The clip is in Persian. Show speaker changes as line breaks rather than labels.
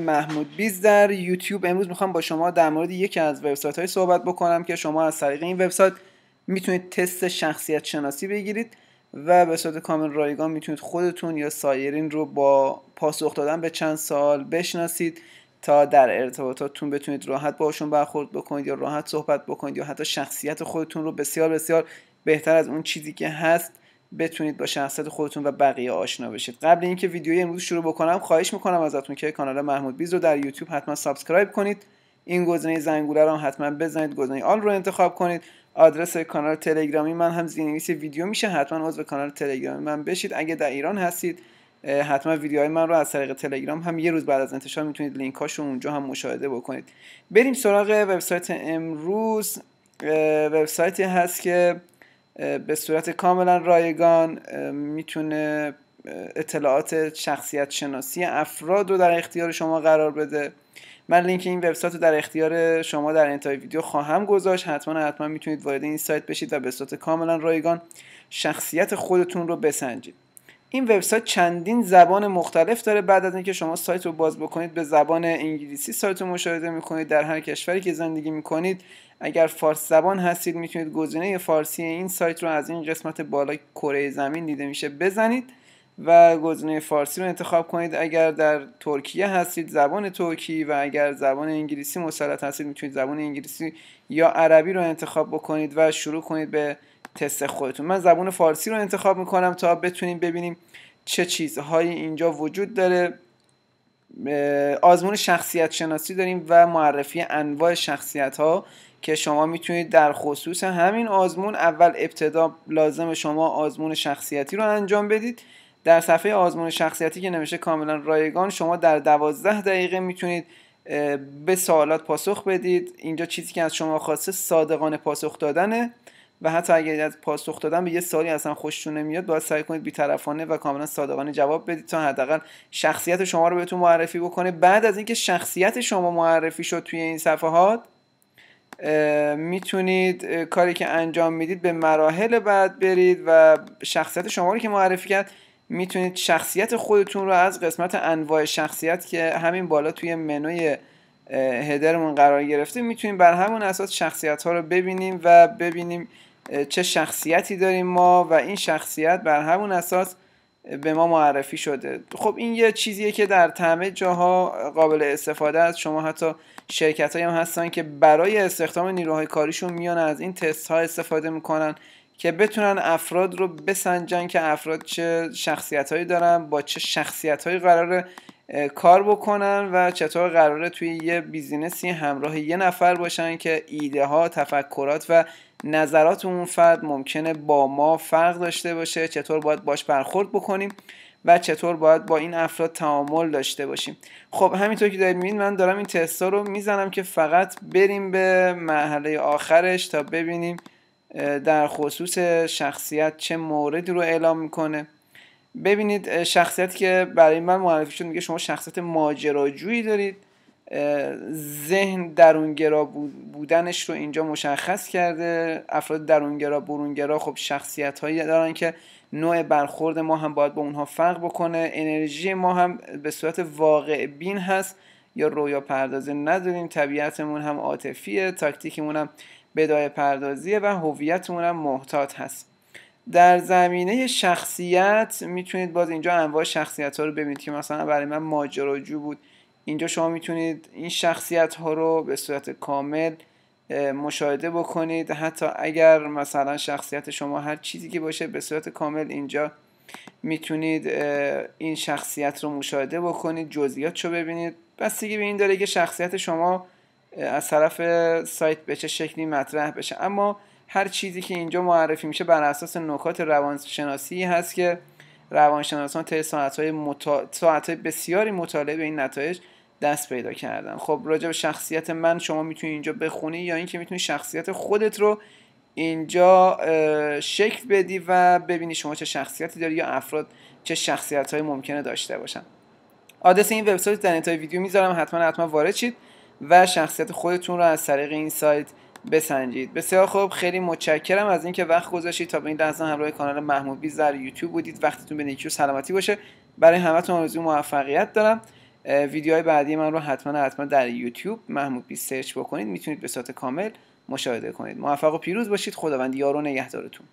محمود بیز در یوتیوب امروز میخوام با شما در مورد یکی از وبسایت های صحبت بکنم که شما از طریق این وبسایت میتونید تست شخصیت شناسی بگیرید و به صورت کامل رایگان میتونید خودتون یا سایرین رو با پاسخ دادن به چند سال بشناسید تا در ارتباطاتتون بتونید راحت باشون برخورد بکنید یا راحت صحبت بکنید یا حتی شخصیت خودتون رو بسیار بسیار بهتر از اون چیزی که هست بتونید با شخصیت خودتون و بقیه آشنا بشید قبل اینکه ویدیوی امروز شروع بکنم خواهش میکنم ازتون که کانال محمود بیز رو در یوتیوب حتما سابسکرایب کنید این گزینه زنگوله رو حتما بزنید گزینه آل رو انتخاب کنید آدرس کانال تلگرامی من هم زیرنویس ویدیو میشه حتما عضو کانال تلگرامی من بشید اگه در ایران هستید حتما ویدیوهای من رو از طریق تلگرام هم یه روز بعد از انتشار میتونید لینکاش رو اونجا هم مشاهده بکنید بریم سراغ وبسایت امروز وبسایتی هست که به صورت کاملا رایگان میتونه اطلاعات شخصیت شناسی افراد رو در اختیار شما قرار بده من لینک این وبسایت رو در اختیار شما در انتهای ویدیو خواهم گذاشت حتما حتما میتونید وارد این سایت بشید و به صورت کاملا رایگان شخصیت خودتون رو بسنجید این وبسایت چندین زبان مختلف داره بعد از اینکه شما سایت رو باز بکنید به زبان انگلیسی سایت رو مشاهده میکنید در هر کشوری که زندگی میکنید اگر فارس زبان هستید میتونید گزینه فارسی این سایت رو از این قسمت بالا کره زمین دیده میشه بزنید و گزینه فارسی رو انتخاب کنید اگر در ترکیه هستید زبان ترکی و اگر زبان انگلیسی مسلط هستید میتونید زبان انگلیسی یا عربی رو انتخاب بکنید و شروع کنید به تست خودتون من زبون فارسی رو انتخاب میکنم تا بتونیم ببینیم چه چیزهایی اینجا وجود داره آزمون شخصیت شناسی داریم و معرفی انواع شخصیت ها که شما میتونید در خصوص همین آزمون اول ابتدا لازم شما آزمون شخصیتی رو انجام بدید در صفحه آزمون شخصیتی که نمیشه کاملا رایگان شما در دوازده دقیقه میتونید به سوالات پاسخ بدید اینجا چیزی که از شما خواسته صادقانه پاسخ دادنه و حتی اگر از پاسخ دادن به یه سوالی اصلا خوشتون نمیاد باید سعی کنید بیطرفانه و کاملا صادقانه جواب بدید تا حداقل شخصیت شما رو بهتون معرفی بکنه بعد از اینکه شخصیت شما معرفی شد توی این صفحات میتونید کاری که انجام میدید به مراحل بعد برید و شخصیت شما رو که معرفی کرد میتونید شخصیت خودتون رو از قسمت انواع شخصیت که همین بالا توی منوی هدرمون قرار گرفته میتونیم بر همون اساس شخصیت ها رو ببینیم و ببینیم چه شخصیتی داریم ما و این شخصیت بر همون اساس به ما معرفی شده خب این یه چیزیه که در تمه جاها قابل استفاده است شما حتی شرکت هم هستن که برای استخدام نیروهای کاریشون میان از این تست ها استفاده میکنن که بتونن افراد رو بسنجن که افراد چه شخصیت هایی دارن با چه شخصیت هایی قرار کار بکنن و چطور قراره توی یه بیزینسی همراه یه نفر باشن که ایده ها، تفکرات و نظرات اون فرد ممکنه با ما فرق داشته باشه چطور باید باش برخورد بکنیم و چطور باید با این افراد تعامل داشته باشیم خب همینطور که دارید میبینید من دارم این تستا رو میزنم که فقط بریم به مرحله آخرش تا ببینیم در خصوص شخصیت چه موردی رو اعلام میکنه ببینید شخصیتی که برای من معرفی شد میگه شما شخصیت ماجراجویی دارید ذهن درونگرا بودنش رو اینجا مشخص کرده افراد درونگرا برونگرا خب شخصیت هایی دارن که نوع برخورد ما هم باید با اونها فرق بکنه انرژی ما هم به صورت واقع بین هست یا رویا پردازه نداریم طبیعتمون هم عاطفیه تاکتیکمون هم بدای پردازیه و هویتمون هم محتاط هست در زمینه شخصیت میتونید باز اینجا انواع شخصیت ها رو ببینید که مثلا برای من ماجراجو بود اینجا شما میتونید این شخصیت ها رو به صورت کامل مشاهده بکنید حتی اگر مثلا شخصیت شما هر چیزی که باشه به صورت کامل اینجا میتونید این شخصیت رو مشاهده بکنید جزئیات رو ببینید بستگی به این داره که شخصیت شما از طرف سایت به چه شکلی مطرح بشه اما هر چیزی که اینجا معرفی میشه بر اساس نکات روانشناسی هست که روانشناسان طی ساعتهای, بسیاری مطالعه به این نتایج دست پیدا کردن خب راجع به شخصیت من شما میتونی اینجا بخونی یا اینکه میتونی شخصیت خودت رو اینجا شکل بدی و ببینی شما چه شخصیتی داری یا افراد چه شخصیت های ممکنه داشته باشن آدرس این وبسایت در انتهای ویدیو میذارم حتما حتما وارد شید و شخصیت خودتون رو از طریق این سایت بسنجید بسیار خوب خیلی متشکرم از اینکه وقت گذاشتید تا به این لحظه همراه کانال محمود بیز در یوتیوب بودید وقتتون به نیکی و سلامتی باشه برای همتون آرزوی موفقیت دارم ویدیوهای بعدی من رو حتما حتما در یوتیوب محمود بیز سرچ بکنید میتونید به صورت کامل مشاهده کنید موفق و پیروز باشید خداوند یار نگهدارتون